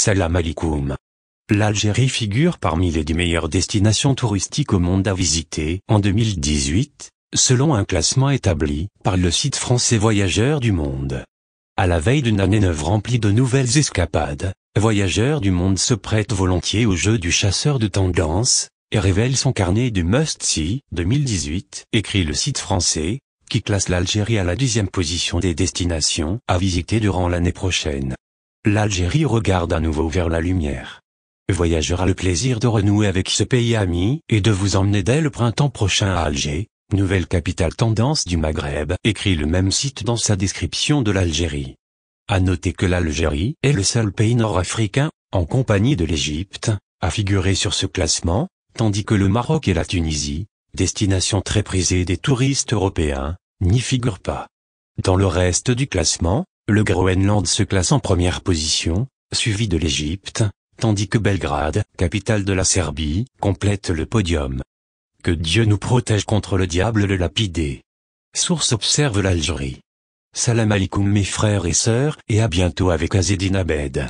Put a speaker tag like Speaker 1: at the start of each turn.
Speaker 1: Salam alaikum. L'Algérie figure parmi les dix meilleures destinations touristiques au monde à visiter en 2018, selon un classement établi par le site français Voyageurs du Monde. À la veille d'une année neuve remplie de nouvelles escapades, Voyageurs du Monde se prête volontiers au jeu du chasseur de tendance, et révèle son carnet du Must-See 2018, écrit le site français, qui classe l'Algérie à la dixième position des destinations à visiter durant l'année prochaine. L'Algérie regarde à nouveau vers la lumière. Voyagera a le plaisir de renouer avec ce pays ami et de vous emmener dès le printemps prochain à Alger, nouvelle capitale tendance du Maghreb, écrit le même site dans sa description de l'Algérie. À noter que l'Algérie est le seul pays nord-africain, en compagnie de l'Égypte, à figurer sur ce classement, tandis que le Maroc et la Tunisie, destination très prisée des touristes européens, n'y figurent pas. Dans le reste du classement, le Groenland se classe en première position, suivi de l'Égypte, tandis que Belgrade, capitale de la Serbie, complète le podium. Que Dieu nous protège contre le diable le lapidé. Source observe l'Algérie. Salam alaikum mes frères et sœurs, et à bientôt avec Azedine Abed.